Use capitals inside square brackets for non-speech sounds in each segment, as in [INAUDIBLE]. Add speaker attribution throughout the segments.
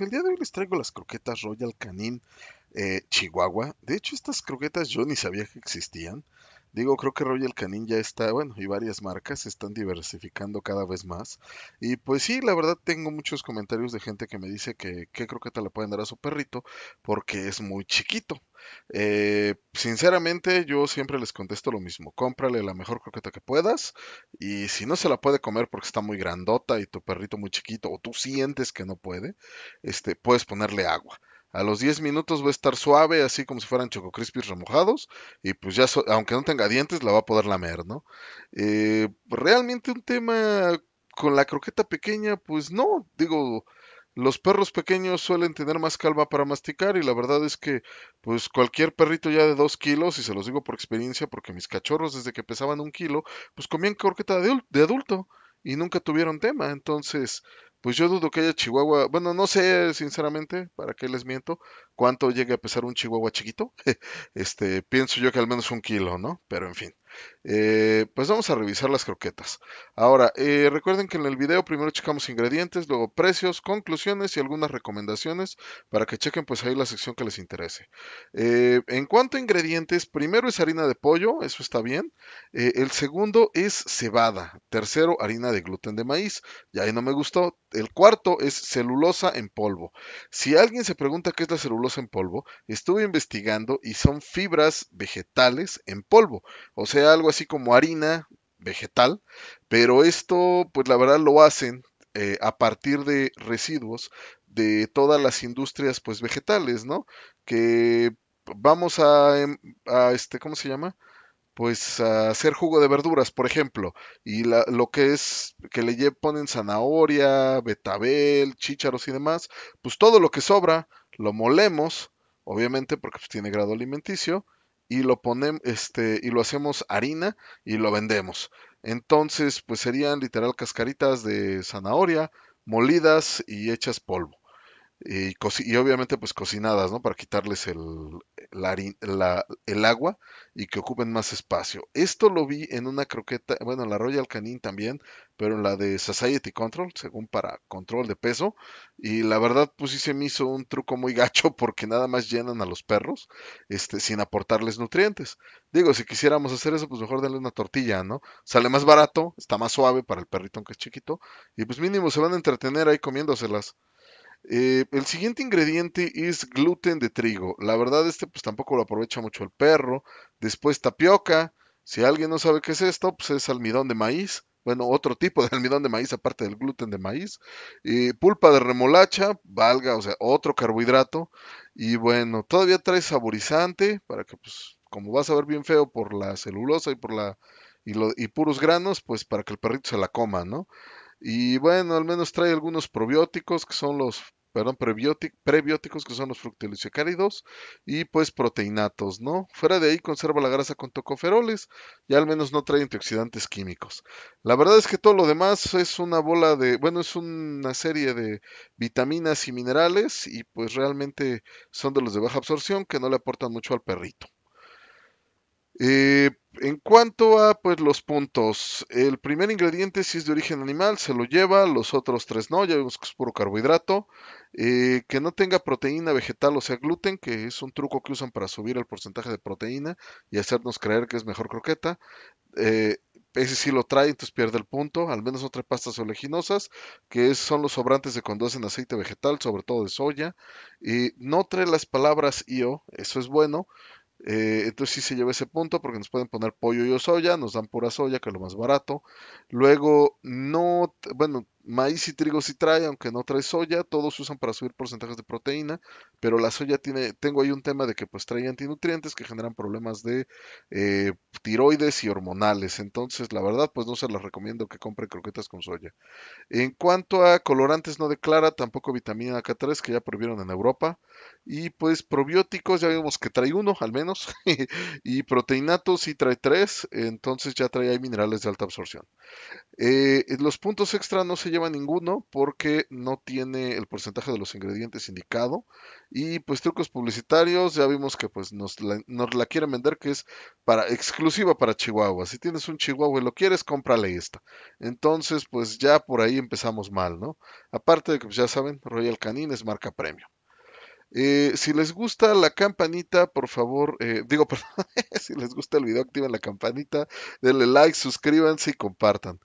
Speaker 1: el día de hoy les traigo las croquetas Royal Canin eh, Chihuahua. De hecho, estas croquetas yo ni sabía que existían. Digo, creo que Royal Canin ya está, bueno, y varias marcas se están diversificando cada vez más. Y pues sí, la verdad tengo muchos comentarios de gente que me dice que qué croqueta le pueden dar a su perrito porque es muy chiquito. Eh, sinceramente, yo siempre les contesto lo mismo. Cómprale la mejor croqueta que puedas. Y si no se la puede comer porque está muy grandota y tu perrito muy chiquito, o tú sientes que no puede, este, puedes ponerle agua. A los 10 minutos va a estar suave, así como si fueran Choco remojados. Y pues ya, aunque no tenga dientes, la va a poder lamer, ¿no? Eh, realmente un tema con la croqueta pequeña, pues no. Digo, los perros pequeños suelen tener más calma para masticar y la verdad es que pues cualquier perrito ya de dos kilos, y se los digo por experiencia, porque mis cachorros desde que pesaban un kilo, pues comían croqueta de adulto y nunca tuvieron tema. Entonces, pues yo dudo que haya chihuahua, bueno, no sé sinceramente, para qué les miento, cuánto llegue a pesar un chihuahua chiquito. [LAUGHS] Este, pienso yo que al menos un kilo, ¿no? Pero en fin. Eh, pues vamos a revisar las croquetas. Ahora, eh, recuerden que en el video primero checamos ingredientes, luego precios, conclusiones y algunas recomendaciones para que chequen pues ahí la sección que les interese. Eh, en cuanto a ingredientes, primero es harina de pollo, eso está bien. el segundo es cebada. Tercero, harina de gluten de maíz, ya ahí no me gustó. El cuarto es celulosa en polvo. Si alguien se pregunta qué es la celulosa en polvo, estuve investigando y son fibras vegetales en polvo. O sea, algo así como harina vegetal, pero esto pues la verdad lo hacen eh, a partir de residuos de todas las industrias pues vegetales, ¿no? Que vamos a, em, este, ¿cómo se llama? pues a hacer jugo de verduras, por ejemplo, y lo que es que le ponen zanahoria, betabel, chícharos y demás, pues todo lo que sobra lo molemos, obviamente porque pues, tiene grado alimenticio, y lo ponemos, este, y lo hacemos harina y lo vendemos. Entonces, pues serían literal cascaritas de zanahoria molidas y hechas polvo. Y, y obviamente pues cocinadas, ¿no? Para quitarles el, el agua y que ocupen más espacio. Esto lo vi en una croqueta, bueno, en la Royal Canin también, pero en la de Society Control, según para control de peso. Y la verdad, pues sí se me hizo un truco muy [LAUGHS] gacho porque nada más llenan a los perros este, sin aportarles nutrientes. Digo, si quisiéramos hacer eso, pues mejor denle una tortilla, ¿no? Sale más barato, está más suave para el perrito aunque es chiquito, y pues mínimo se van a entretener ahí comiéndoselas. Eh, el siguiente ingrediente es gluten de trigo. La verdad, este pues tampoco lo aprovecha mucho el perro. Después tapioca. Si alguien no sabe qué es esto, pues es almidón de maíz. Bueno, otro tipo [LAUGHS] de almidón de maíz aparte del gluten de maíz. Eh, pulpa de remolacha, valga, o sea, otro carbohidrato. Y bueno, todavía trae saborizante para que pues como vas a ver bien feo por la celulosa y por la y, y puros granos, pues para que el perrito se la coma, ¿no? Y bueno, al menos trae algunos probióticos que son los perdón, prebióticos que son los fructolisacáridos y pues proteinatos, ¿no? Fuera de ahí conserva la grasa con tocoferoles y al menos no trae antioxidantes químicos. La verdad es que todo lo demás es una bola de, bueno, es una serie de vitaminas y minerales y pues realmente son de los de baja absorción que no le aportan mucho al perrito. Eh, en cuanto a pues, los puntos, el primer ingrediente si es de origen animal se lo lleva, los otros tres no, ya vemos que es puro carbohidrato, eh, que no tenga proteína vegetal o sea gluten, que es un truco que usan para subir el porcentaje de proteína y hacernos creer que es mejor croqueta. Eh, ese sí lo trae, entonces pierde el punto, al menos otras pastas oleaginosas, que son los sobrantes de cuando hacen aceite vegetal, sobre todo de soya. Y no trae las palabras IO, eso es bueno, eh, entonces sí se lleva ese punto porque nos pueden poner pollo y o soya, nos dan pura soya, que es lo más barato. Luego, no, bueno, Maíz y trigo sí trae, aunque no trae soya, todos usan para subir porcentajes de proteína, pero la soya tiene, tengo ahí un tema de que pues trae antinutrientes que generan problemas de eh, tiroides y hormonales, entonces la verdad pues no se las recomiendo que compre croquetas con soya. En cuanto a colorantes no declara, tampoco vitamina K3 que ya prohibieron en Europa, y pues probióticos ya vimos que trae uno al menos, [LAUGHS] y proteinatos sí trae tres, entonces ya trae ahí minerales de alta absorción. Eh, los puntos extra no se lleva ninguno porque no tiene el porcentaje de los ingredientes indicado. Y pues trucos publicitarios, ya vimos que pues nos la, quieren vender que es para exclusiva para Chihuahua. Si tienes un Chihuahua y lo quieres, cómprale esta. Entonces pues ya por ahí empezamos mal, ¿no? Aparte de que pues, ya saben, Royal Canin es marca premio eh, si les gusta la campanita, por favor, eh, digo, [LAUGHS] perdón, si les gusta el video, activen la campanita, denle like, suscríbanse y compartan.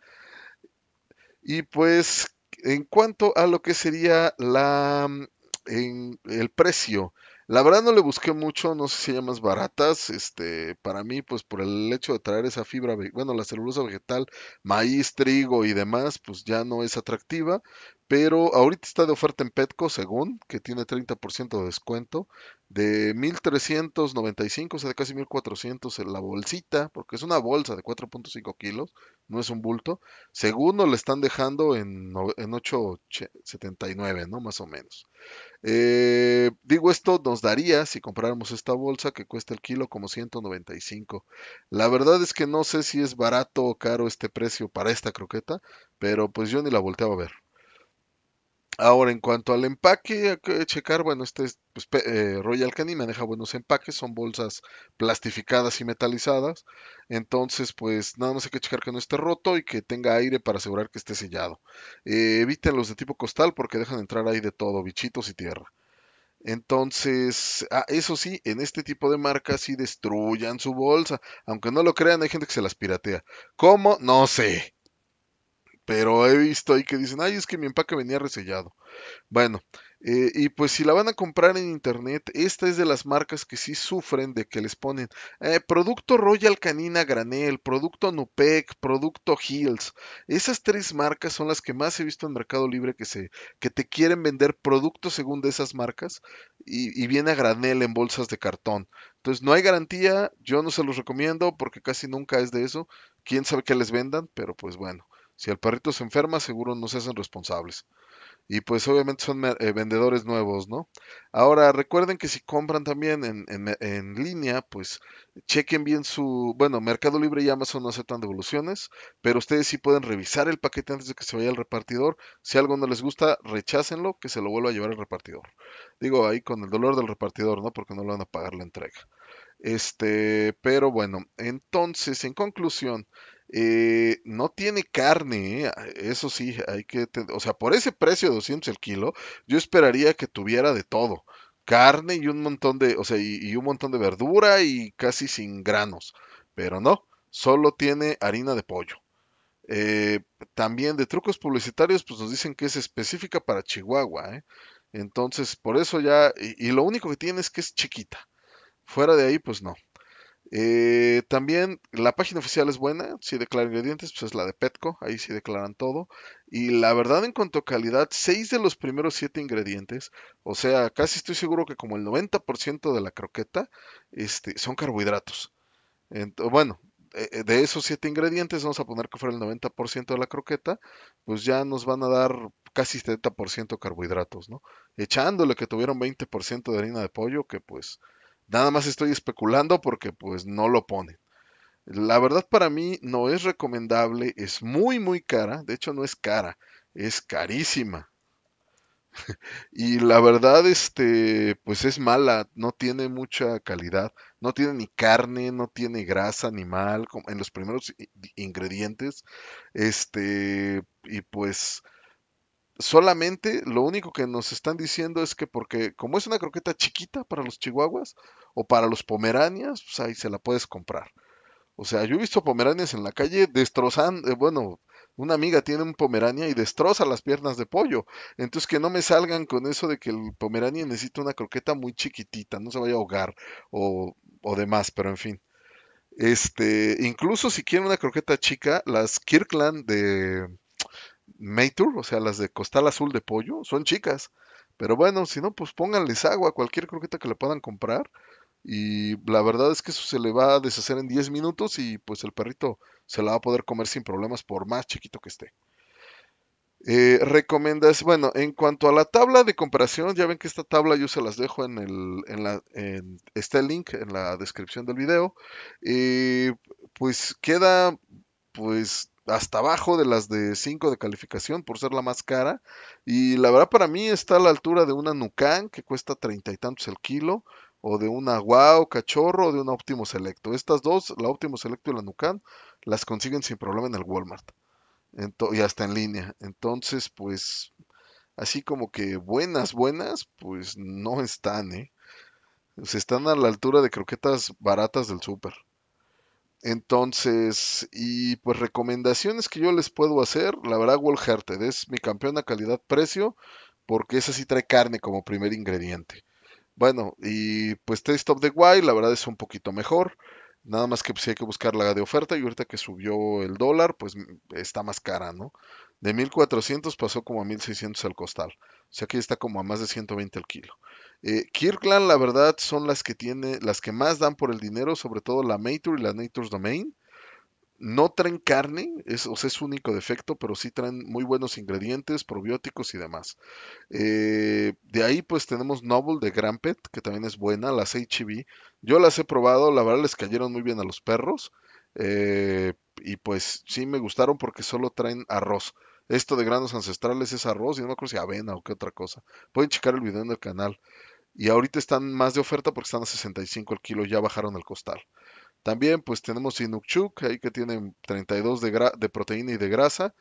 Speaker 1: Y pues, en cuanto a lo que sería la, mm, en, el precio, la verdad no le busqué mucho, no sé si hay más baratas. Este, para mí, pues por el hecho de traer esa fibra, bueno, la celulosa vegetal, maíz, trigo y demás, pues ya no es atractiva. Pero ahorita está de oferta en Petco, según, que tiene 30% de descuento, de 1.395, o sea, de casi 1.400 en la bolsita, porque es una bolsa de 4.5 kilos, no es un bulto. Según nos están dejando en, en 8.79, ¿no? Más o menos. Eh, digo, esto nos daría, si compráramos esta bolsa que cuesta el kilo, como 195. La verdad es que no sé si es barato o caro este precio para esta croqueta, pero pues yo ni la volteaba a ver. Ahora, en cuanto al empaque, a que checar, bueno, este es, pues, eh, Royal Canin maneja buenos empaques, son bolsas plastificadas y metalizadas, entonces pues nada más hay que checar que no esté roto y que tenga aire para asegurar que esté sellado. Eh, eviten los de tipo costal porque dejan entrar ahí de todo, bichitos y tierra. Entonces, ah, eso sí, en este tipo de marcas sí destruyan su bolsa, aunque no lo crean, hay gente que se las piratea. ¿Cómo? No sé. Pero he visto ahí que dicen, ay, es que mi empaque venía resellado. Bueno, eh, y pues si la van a comprar en internet, esta es de las marcas que sí sufren de que les ponen eh, producto Royal Canina Granel, producto Nupec, producto Hills. Esas tres marcas son las que más he visto en Mercado Libre que, se, que te quieren vender productos según de esas marcas y, viene a granel en bolsas de cartón. Entonces no hay garantía, yo no se los recomiendo porque casi nunca es de eso. Quién sabe que les vendan, pero pues bueno. Si el perrito se enferma, seguro no se hacen responsables. Y pues obviamente son eh, vendedores nuevos, ¿no? Ahora, recuerden que si compran también en, en, línea, pues chequen bien su... Bueno, Mercado Libre y Amazon no aceptan devoluciones, pero ustedes sí pueden revisar el paquete antes de que se vaya al repartidor. Si algo no les gusta, rechácenlo, que se lo vuelva a llevar al repartidor. Digo, ahí con el dolor del repartidor, ¿no? Porque no le van a pagar la entrega. Este, pero bueno, entonces, en conclusión, eh, no tiene carne, ¿eh? eso sí, hay que, o sea, por ese precio de 200 el kilo, yo esperaría que tuviera de todo, carne y un montón de, o sea, y, un montón de verdura y casi sin granos, pero no, solo tiene harina de pollo. Eh, también de trucos publicitarios, pues nos dicen que es específica para Chihuahua, entonces por eso ya, y lo único que tiene es que es chiquita, fuera de ahí, pues no. Eh, también la página oficial es buena, si declara ingredientes, pues es la de Petco, ahí sí declaran todo. Y la verdad en cuanto a calidad, 6 de los primeros 7 ingredientes, o sea, casi estoy seguro que como el 90% de la croqueta este, son carbohidratos. bueno, eh, eh, de esos 7 ingredientes, vamos a poner que fuera el 90% de la croqueta, pues ya nos van a dar casi 70% carbohidratos, ¿no? Echándole que tuvieron 20% de harina de pollo, que pues Nada más estoy especulando porque pues no lo ponen. La verdad para mí no es recomendable, es muy muy cara, de hecho no es cara, es carísima. [LAUGHS] y la verdad este pues es mala, no tiene mucha calidad, no tiene ni carne, no tiene grasa animal en los primeros ingredientes. Este y pues solamente lo único que nos están diciendo es que porque como es una croqueta chiquita para los chihuahuas o para los pomeranias, pues ahí se la puedes comprar. O sea, yo he visto pomeranias en la calle destrozando, eh, bueno, una amiga tiene un pomerania y destroza las piernas de pollo. Entonces que no me salgan con eso de que el pomerania necesita una croqueta muy chiquitita, no se vaya a ahogar o, o demás, pero en fin. Este, incluso si quieren una croqueta chica, las Kirkland de, Mater, o sea, las de costal azul de pollo, son chicas. Pero bueno, si no, pues pónganles agua cualquier croqueta que le puedan comprar. Y la verdad es que eso se le va a deshacer en 10 minutos y pues el perrito se la va a poder comer sin problemas por más chiquito que esté. Eh, recomendas, bueno, en cuanto a la tabla de comparación, ya ven que esta tabla yo se las dejo en el, en la, está link en la descripción del video. y eh, pues queda, pues hasta abajo de las de 5 de calificación por ser la más cara. Y la verdad para mí está a la altura de una Nucan que cuesta treinta y tantos el kilo, o de una Wow Cachorro, o de una Óptimo Selecto. Estas dos, la Óptimo Selecto y la Nucan, las consiguen sin problema en el Walmart. y hasta en línea. Entonces, pues, así como que buenas, buenas, pues no están, ¿eh? Se están a la altura de croquetas baratas del súper. Entonces, y pues recomendaciones que yo les puedo hacer, la verdad herted es mi campeona calidad-precio porque esa sí trae carne como primer ingrediente. Bueno, y pues Taste of the Wild la verdad es un poquito mejor, nada más que si pues, hay que buscar la de oferta y ahorita que subió el dólar pues está más cara, ¿no? De 1400 pasó como a 1600 al costal, o sea aquí está como a más de 120 el kilo. Eh, Kirkland, la verdad, son las que tiene, las que más dan por el dinero, sobre todo la Mature y la Nature's Domain. No traen carne, es, es su único defecto, pero sí traen muy buenos ingredientes, probióticos y demás. Eh, de ahí, pues tenemos Noble de pet que también es buena, las HB. Yo las he probado, la verdad les cayeron muy bien a los perros. Eh, y pues sí me gustaron porque solo traen arroz. Esto de granos ancestrales es arroz y no me acuerdo si avena o qué otra cosa. Pueden checar el video en el canal. Y ahorita están más de oferta porque están a 65 el kilo, ya bajaron el costal. También pues tenemos Inukchuk, ahí que tienen 32 de, proteína y de grasa.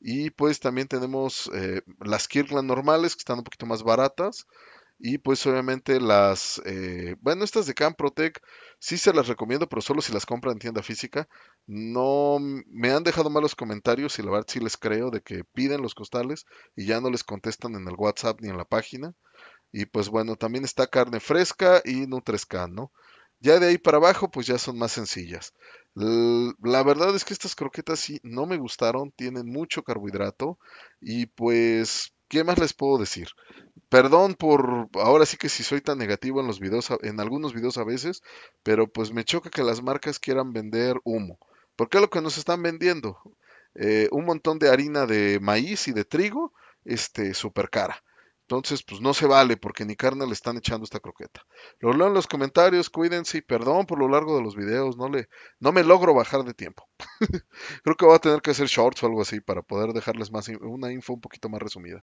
Speaker 1: Y pues también tenemos eh, las Kirkland normales, que están un poquito más baratas. Y pues obviamente las, eh, bueno, estas de Camprotec sí se las recomiendo, pero solo si las compran en tienda física. No, mm, me han dejado malos comentarios y la verdad sí les creo de que piden los costales y ya no les contestan en el WhatsApp ni en la página. Y pues bueno, también está carne fresca y Nutrescan, ¿no? Ya de ahí para abajo, pues ya son más sencillas. La verdad es que estas croquetas sí no me gustaron, tienen mucho carbohidrato y pues ¿Qué más les puedo decir? Perdón por, ahora sí que si soy tan negativo en los videos, en algunos videos a veces, pero pues me choca que las marcas quieran vender humo. ¿Por qué lo que nos están vendiendo. Eh, un montón de harina de maíz y de trigo, este, súper cara. Entonces, pues no se vale porque ni carne le están echando esta croqueta. Lo leo en los comentarios, cuídense y perdón por lo largo de los videos, no, le, no me logro bajar de tiempo. [LAUGHS] Creo que voy a tener que hacer shorts o algo así para poder dejarles más, una info un poquito más resumida.